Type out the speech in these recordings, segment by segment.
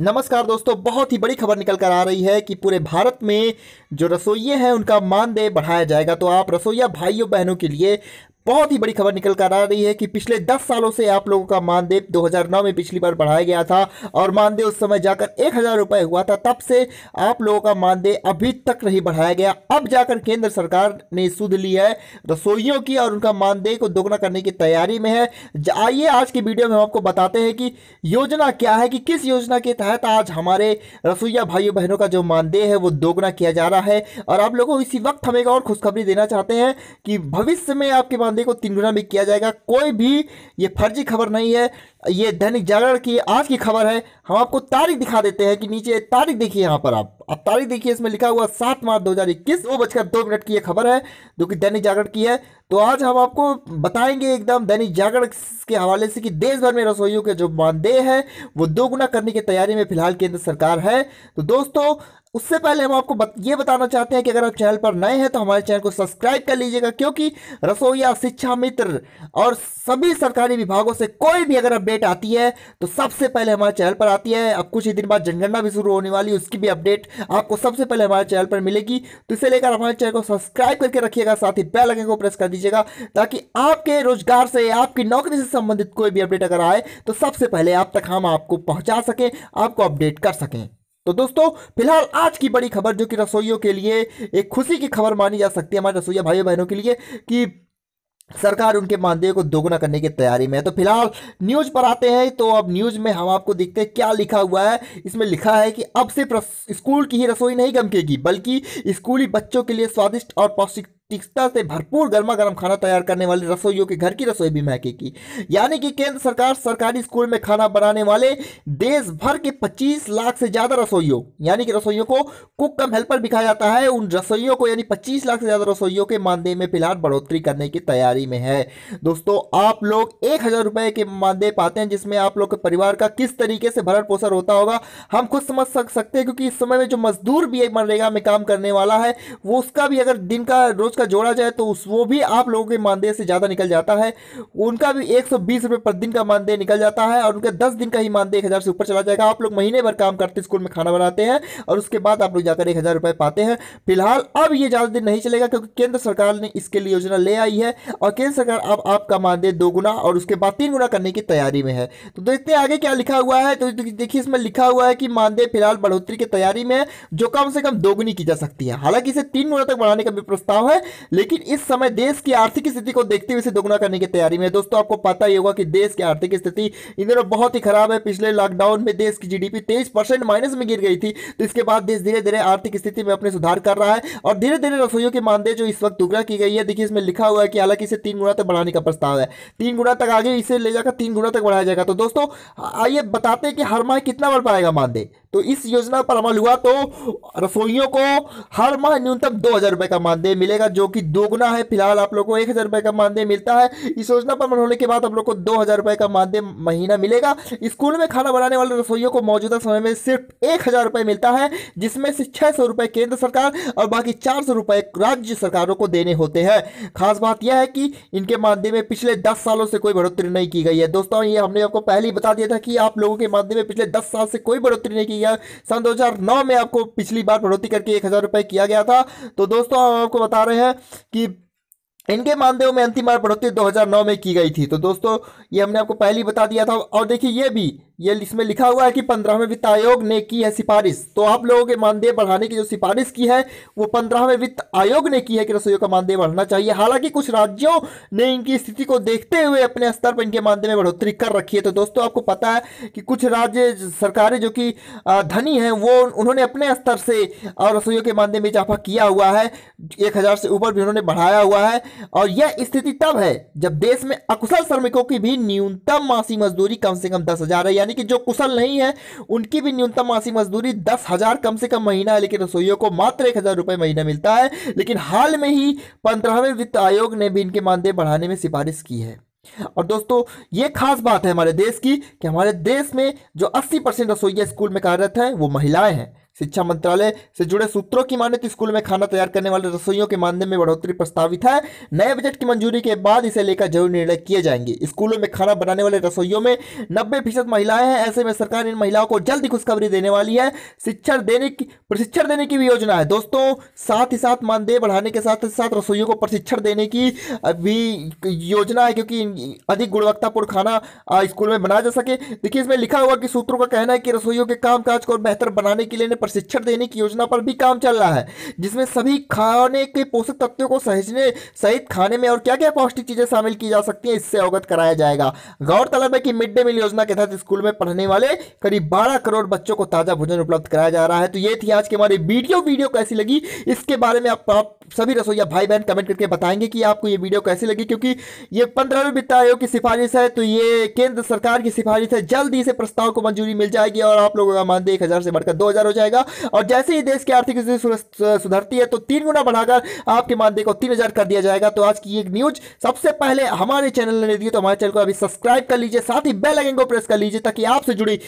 नमस्कार दोस्तों बहुत ही बड़ी खबर निकल कर आ रही है कि पूरे भारत में जो रसोइये हैं उनका मानदेय बढ़ाया जाएगा तो आप रसोइया भाइयों बहनों के लिए बहुत ही बड़ी खबर निकल कर आ रही है कि पिछले 10 सालों से आप लोगों का मानदेय 2009 में पिछली बार बढ़ाया गया था और मानदेय उस समय जाकर एक हज़ार रुपए हुआ था तब से आप लोगों का मानदेय अभी तक नहीं बढ़ाया गया अब जाकर केंद्र सरकार ने सुध ली है रसोइयों की और उनका मानदेय को दोगुना करने की तैयारी में है आइए आज की वीडियो में हम आपको बताते हैं कि योजना क्या है कि किस योजना के तहत आज हमारे रसोईया भाइयों बहनों का जो मानदेय है वो दोगुना किया जा रहा है और आप लोगों को इसी वक्त हम एक और खुशखबरी देना चाहते हैं कि भविष्य में आपके पास फंदे को तीन गुना भी किया जाएगा कोई भी ये फर्जी खबर नहीं है ये दैनिक जागरण की आज की खबर है हम आपको तारीख दिखा देते हैं कि नीचे तारीख देखिए यहाँ पर आप अब तारीख देखिए इसमें लिखा हुआ सात मार्च दो हज़ार इक्कीस दो बजकर दो मिनट की ये खबर है जो कि दैनिक जागरण की है तो आज हम आपको बताएंगे एकदम दैनिक जागरण के हवाले से कि देश भर में रसोइयों के जो मानदेय है वो दोगुना करने की तैयारी में फिलहाल केंद्र सरकार है तो दोस्तों उससे पहले हम आपको बत, ये बताना चाहते हैं कि अगर आप चैनल पर नए हैं तो हमारे चैनल को सब्सक्राइब कर लीजिएगा क्योंकि रसोईया शिक्षा मित्र और सभी सरकारी विभागों से कोई भी अगर अपडेट आती है तो सबसे पहले हमारे चैनल पर आती है अब कुछ ही दिन बाद जनगणना भी शुरू होने वाली उसकी भी अपडेट आपको सबसे पहले हमारे चैनल पर मिलेगी तो इसे लेकर हमारे चैनल को सब्सक्राइब करके रखिएगा साथ ही बेल आइकन को प्रेस कर दीजिएगा ताकि आपके रोजगार से आपकी नौकरी से संबंधित कोई भी अपडेट अगर आए तो सबसे पहले आप तक हम आपको पहुँचा सकें आपको अपडेट कर सकें तो दोस्तों फिलहाल आज की बड़ी खबर जो कि रसोइयों के लिए एक खुशी की खबर मानी जा सकती है हमारे रसोईया भाई बहनों के लिए कि सरकार उनके मानदेय को दोगुना करने की तैयारी में है तो फिलहाल न्यूज पर आते हैं तो अब न्यूज में हम आपको देखते हैं क्या लिखा हुआ है इसमें लिखा है कि अब सिर्फ स्कूल की ही रसोई नहीं गमकेगी बल्कि स्कूली बच्चों के लिए स्वादिष्ट और पौष्टिक पौष्टिकता से भरपूर गर्मा गर्म खाना तैयार करने वाले रसोइयों के घर की रसोई भी महकेगी यानी कि केंद्र सरकार सरकारी स्कूल में खाना बनाने वाले देश भर के 25 लाख से ज़्यादा रसोइयों यानी कि रसोइयों को कुक कम हेल्पर भी कहा जाता है उन रसोइयों को यानी पच्चीस लाख से ज़्यादा रसोइयों के मानदेय में फिलहाल बढ़ोतरी करने की तैयारी में है दोस्तों आप लोग एक रुपए के मानदेय पाते हैं जिसमें आप लोग के परिवार का किस तरीके से भरण पोषण होता होगा हम खुद समझ सकते हैं क्योंकि इस समय में जो मजदूर भी एक मनरेगा में काम करने वाला है वो उसका भी अगर दिन का रोज का का जोड़ा जाए तो उस वो भी आप लोगों के मानदेय से ज़्यादा निकल जाता है उनका भी एक सौ पर दिन का मानदेय निकल जाता है और उनका दस दिन का ही मानदेय एक से ऊपर चला जाएगा आप लोग महीने भर काम करते स्कूल में खाना बनाते हैं और उसके बाद आप लोग जाकर एक पाते हैं फिलहाल अब ये ज़्यादा दिन नहीं चलेगा क्योंकि केंद्र सरकार ने इसके लिए योजना ले आई है और केंद्र सरकार अब आपका मानदेय दो गुना और उसके बाद तीन गुना करने की तैयारी में है तो देखते तो हैं आगे क्या लिखा हुआ है तो देखिए इसमें लिखा हुआ है कि मानदेय फिलहाल बढ़ोतरी की तैयारी में जो कम से कम दोगुनी की जा सकती है हालांकि इसे तीन गुना तक बढ़ाने का भी प्रस्ताव है लेकिन इस समय देश की आर्थिक स्थिति को देखते हुए इसे दोगुना करने की तैयारी में दोस्तों आपको पता ही होगा कि देश की आर्थिक स्थिति इन दिनों बहुत ही खराब है पिछले लॉकडाउन में देश की जीडीपी 23 परसेंट माइनस में गिर गई थी तो इसके बाद देश धीरे धीरे आर्थिक स्थिति में अपने सुधार कर रहा है और धीरे धीरे रसोइयों की मानदेय जो इस वक्त दुगना की गई है देखिए इसमें लिखा हुआ है कि हालांकि इसे तीन गुना तक बढ़ाने का प्रस्ताव है तीन गुना तक आगे इसे ले जाकर तीन गुना तक बढ़ाया जाएगा तो दोस्तों आइए बताते हैं कि हर माह कितना बढ़ पाएगा मानदेय तो इस योजना पर अमल हुआ तो रसोइयों को हर माह न्यूनतम दो हज़ार रुपये का मानदेय मिलेगा जो कि दोगुना है फिलहाल आप लोग को एक हज़ार रुपये का मानदेय मिलता है इस योजना पर अमल होने के बाद आप लोग को दो हज़ार रुपये का मानदेय महीना मिलेगा स्कूल में खाना बनाने वाले रसोइयों को मौजूदा समय में सिर्फ एक हज़ार रुपये मिलता है जिसमें से छह सौ रुपये केंद्र सरकार और बाकी चार सौ रुपए राज्य सरकारों को देने होते हैं खास बात यह है कि इनके मानदेय में पिछले दस सालों से कोई बढ़ोतरी नहीं की गई है दोस्तों ये हमने आपको पहले ही बता दिया था कि आप लोगों के मानदेय में पिछले दस साल से कोई बढ़ोतरी नहीं की किया सन 2009 में आपको पिछली बार बढ़ोतरी करके एक हज़ार रुपए किया गया था तो दोस्तों हम आपको बता रहे हैं कि इनके मानदेय में अंतिम बार बढ़ोतरी 2009 में की गई थी तो दोस्तों ये हमने आपको पहले ही बता दिया था और देखिए ये भी ये इसमें लिखा हुआ है कि पंद्रहवें वित्त आयोग ने की है सिफारिश तो आप लोगों के मानदेय बढ़ाने की जो सिफारिश की है वो पंद्रहवें वित्त आयोग ने की है कि रसोइयों का मानदेय बढ़ना चाहिए हालांकि कुछ राज्यों ने इनकी स्थिति को देखते हुए अपने स्तर पर इनके मानदेय में बढ़ोतरी कर रखी है तो दोस्तों आपको पता है कि कुछ राज्य सरकारें जो कि धनी हैं वो उन्होंने अपने स्तर से और रसोइयों के मानदेय में इजाफा किया हुआ है एक हज़ार से ऊपर भी उन्होंने बढ़ाया हुआ है और यह स्थिति तब है जब देश में अकुशल श्रमिकों की भी न्यूनतम मासिक मजदूरी कम से कम दस हज़ार है यानी कि जो कुशल नहीं है उनकी भी न्यूनतम मासिक मजदूरी दस हज़ार कम से कम महीना है लेकिन रसोइयों को मात्र एक हज़ार रुपये महीना मिलता है लेकिन हाल में ही पंद्रहवें वित्त आयोग ने भी इनके मानदेय बढ़ाने में सिफारिश की है और दोस्तों ये खास बात है हमारे देश की कि हमारे देश में जो अस्सी परसेंट रसोइया स्कूल में कार्यरत हैं वो महिलाएं हैं शिक्षा मंत्रालय से जुड़े सूत्रों की माने तो स्कूल में खाना तैयार करने वाले रसोइयों के मानदेय में बढ़ोतरी प्रस्तावित है नए बजट की मंजूरी के बाद इसे लेकर जरूर निर्णय किए जाएंगे स्कूलों में खाना बनाने वाले रसोइयों में नब्बे फीसद महिलाएं हैं ऐसे में सरकार इन महिलाओं को जल्द खुशखबरी देने वाली है शिक्षण देने की प्रशिक्षण देने की भी योजना है दोस्तों साथ ही साथ मानदेय बढ़ाने के साथ साथ रसोइयों को प्रशिक्षण देने की भी योजना है क्योंकि अधिक गुणवत्तापूर्ण खाना स्कूल में बनाया जा सके देखिए इसमें लिखा हुआ कि सूत्रों का कहना है कि रसोइयों के कामकाज को बेहतर बनाने के लिए प्रशिक्षण देने की योजना पर भी काम चल रहा है जिसमें सभी खाने के पोषक तत्वों को सहजने सहित खाने में और क्या क्या पौष्टिक चीज़ें शामिल की जा सकती हैं इससे अवगत कराया जाएगा गौरतलब है कि मिड डे मील योजना के तहत स्कूल में पढ़ने वाले करीब बारह करोड़ बच्चों को ताज़ा भोजन उपलब्ध कराया जा रहा है तो ये थी आज की हमारी वीडियो वीडियो कैसी लगी इसके बारे में आप सभी रसोईया भाई बहन कमेंट करके बताएंगे कि आपको ये वीडियो कैसी लगी क्योंकि ये पंद्रहवें वित्त आयोग की सिफारिश है तो ये केंद्र सरकार की सिफारिश है जल्दी इसे प्रस्ताव को मंजूरी मिल जाएगी और आप लोगों का मानदेय एक हज़ार से बढ़कर दो हज़ार हो जाएगा और जैसे ही देश की आर्थिक स्थिति सुधरती है तो तीन गुना बढ़ाकर आपके मानदेय को तीन हज़ार कर दिया जाएगा तो आज की एक न्यूज़ सबसे पहले हमारे चैनल ने दी तो हमारे चैनल को अभी सब्सक्राइब कर लीजिए साथ ही बेल आइकन को प्रेस कर लीजिए ताकि आपसे जुड़ी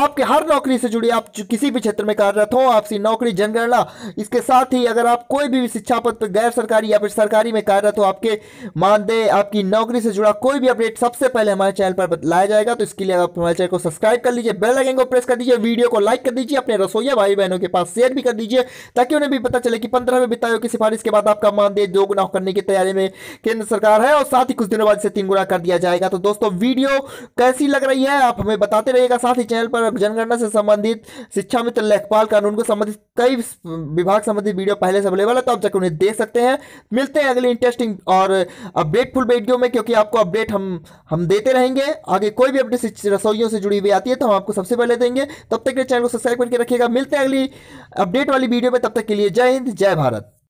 आपके हर नौकरी से जुड़ी आप किसी भी क्षेत्र में कार्यरत हो आपसी नौकरी जनगणना इसके साथ ही अगर आप कोई भी शिक्षा पद पर गैर सरकारी या फिर सरकारी में कार्यरत हो आपके मानदेय आपकी नौकरी से जुड़ा कोई भी अपडेट सबसे पहले हमारे चैनल पर लाया जाएगा तो इसके लिए आप हमारे चैनल को सब्सक्राइब कर लीजिए बेल लगेंगे प्रेस कर दीजिए वीडियो को लाइक कर दीजिए अपने रसोईया भाई बहनों के पास शेयर भी कर दीजिए ताकि उन्हें भी पता चले कि पंद्रहवें वित्तायोग की सिफारिश के बाद आपका मानदेय दो गुना करने की तैयारी में केंद्र सरकार है और साथ ही कुछ दिनों बाद इसे तीन गुना कर दिया जाएगा तो दोस्तों वीडियो कैसी लग रही है आप हमें बताते रहिएगा साथ ही चैनल पर जनगणना से संबंधित शिक्षा मित्र लेखपाल कानून को संबंधित कई विभाग संबंधित वीडियो पहले से अवेलेबल है तो आप जाकर उन्हें देख सकते हैं मिलते हैं अगले इंटरेस्टिंग और अपडेटफुल वीडियो में क्योंकि आपको अपडेट हम हम देते रहेंगे आगे कोई भी अपडेट रसोइयों से जुड़ी हुई आती है तो हम आपको सबसे पहले देंगे तब तक के चैनल को सब्सक्राइब करके रखिएगा मिलते हैं अगली अपडेट वाली वीडियो में तब तक के लिए जय हिंद जय भारत